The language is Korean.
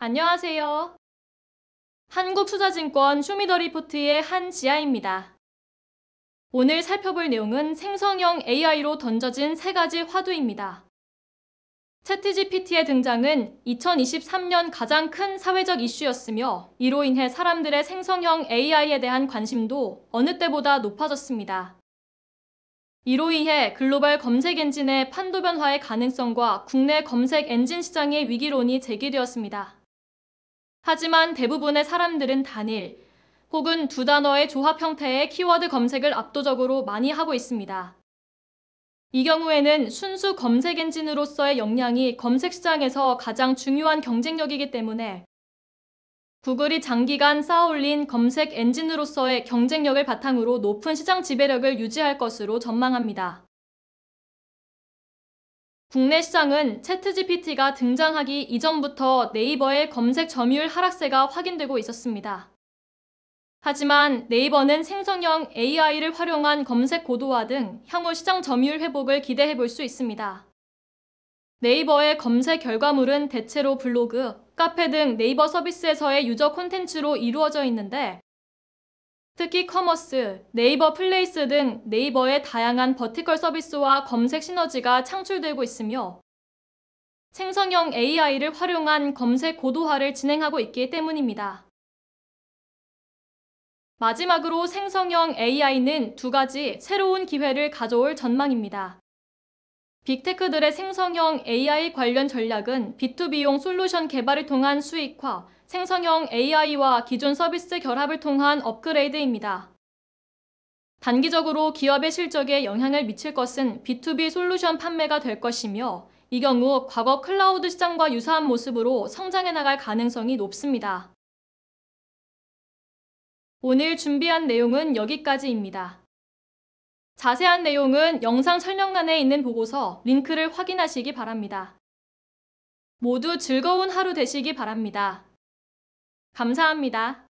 안녕하세요. 한국투자증권 쇼미더리포트의 한지아입니다. 오늘 살펴볼 내용은 생성형 AI로 던져진 세 가지 화두입니다. 채트GPT의 등장은 2023년 가장 큰 사회적 이슈였으며 이로 인해 사람들의 생성형 AI에 대한 관심도 어느 때보다 높아졌습니다. 이로 인해 글로벌 검색 엔진의 판도 변화의 가능성과 국내 검색 엔진 시장의 위기론이 제기되었습니다. 하지만 대부분의 사람들은 단일 혹은 두 단어의 조합 형태의 키워드 검색을 압도적으로 많이 하고 있습니다. 이 경우에는 순수 검색 엔진으로서의 역량이 검색 시장에서 가장 중요한 경쟁력이기 때문에 구글이 장기간 쌓아올린 검색 엔진으로서의 경쟁력을 바탕으로 높은 시장 지배력을 유지할 것으로 전망합니다. 국내 시장은 챗GPT가 등장하기 이전부터 네이버의 검색 점유율 하락세가 확인되고 있었습니다. 하지만 네이버는 생성형 AI를 활용한 검색 고도화 등 향후 시장 점유율 회복을 기대해 볼 수 있습니다. 네이버의 검색 결과물은 대체로 블로그, 카페 등 네이버 서비스에서의 유저 콘텐츠로 이루어져 있는데 특히 커머스, 네이버 플레이스 등 네이버의 다양한 버티컬 서비스와 검색 시너지가 창출되고 있으며 생성형 AI를 활용한 검색 고도화를 진행하고 있기 때문입니다. 마지막으로 생성형 AI는 두 가지 새로운 기회를 가져올 전망입니다. 빅테크들의 생성형 AI 관련 전략은 B2B용 솔루션 개발을 통한 수익화, 생성형 AI와 기존 서비스 결합을 통한 업그레이드입니다. 단기적으로 기업의 실적에 영향을 미칠 것은 B2B 솔루션 판매가 될 것이며 이 경우 과거 클라우드 시장과 유사한 모습으로 성장해 나갈 가능성이 높습니다. 오늘 준비한 내용은 여기까지입니다. 자세한 내용은 영상 설명란에 있는 보고서 링크를 확인하시기 바랍니다. 모두 즐거운 하루 되시기 바랍니다. 감사합니다.